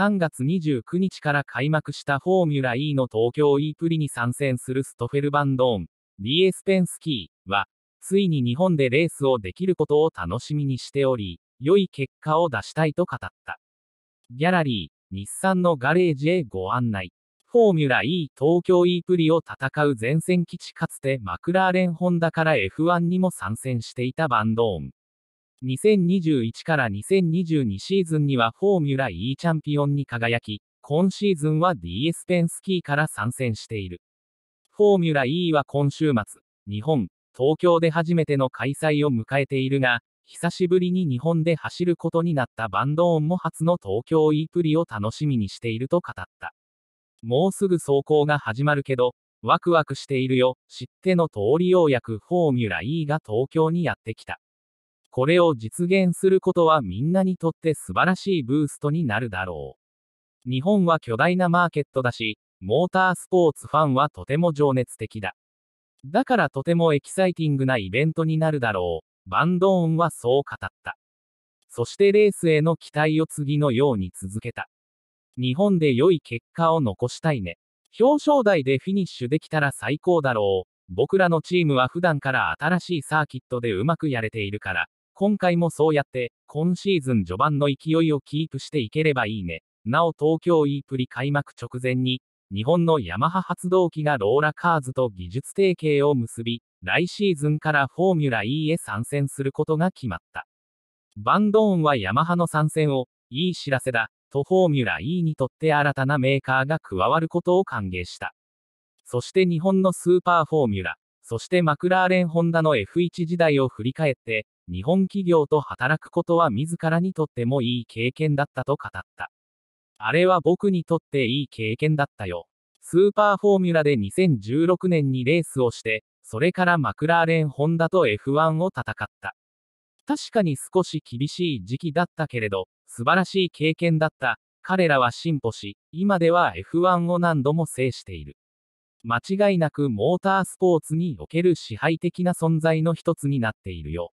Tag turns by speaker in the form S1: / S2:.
S1: 3月29日から開幕したフォーミュラ E の東京 E プリに参戦するストフェルバンドーン、D エスペンスキーは、ついに日本でレースをできることを楽しみにしており、良い結果を出したいと語った。ギャラリー、日産のガレージへご案内。フォーミュラ E 東京 E プリを戦う前線基地かつてマクラーレンホンダから F1 にも参戦していたバンドーン。2021から2022シーズンにはフォーミュラ E チャンピオンに輝き、今シーズンは DS ペンスキーから参戦している。フォーミュラ E は今週末、日本、東京で初めての開催を迎えているが、久しぶりに日本で走ることになったバンドーンも初の東京 E プリを楽しみにしていると語った。もうすぐ走行が始まるけど、ワクワクしているよ、知っての通りようやくフォーミュラ E が東京にやってきた。これを実現することはみんなにとって素晴らしいブーストになるだろう。日本は巨大なマーケットだし、モータースポーツファンはとても情熱的だ。だからとてもエキサイティングなイベントになるだろう。バンドーンはそう語った。そしてレースへの期待を次のように続けた。日本で良い結果を残したいね。表彰台でフィニッシュできたら最高だろう。僕らのチームは普段から新しいサーキットでうまくやれているから。今回もそうやって、今シーズン序盤の勢いをキープしていければいいね。なお東京 E プリ開幕直前に、日本のヤマハ発動機がローラカーズと技術提携を結び、来シーズンからフォーミュラ E へ参戦することが決まった。バンドーンはヤマハの参戦を、いい知らせだ、とフォーミュラ E にとって新たなメーカーが加わることを歓迎した。そして日本のスーパーフォーミュラ、そしてマクラーレン・ホンダの F1 時代を振り返って、日本企業と働くことは自らにとってもいい経験だったと語った。あれは僕にとっていい経験だったよ。スーパーフォーミュラで2016年にレースをして、それからマクラーレン・ホンダと F1 を戦った。確かに少し厳しい時期だったけれど、素晴らしい経験だった。彼らは進歩し、今では F1 を何度も制している。間違いなくモータースポーツにおける支配的な存在の一つになっているよ。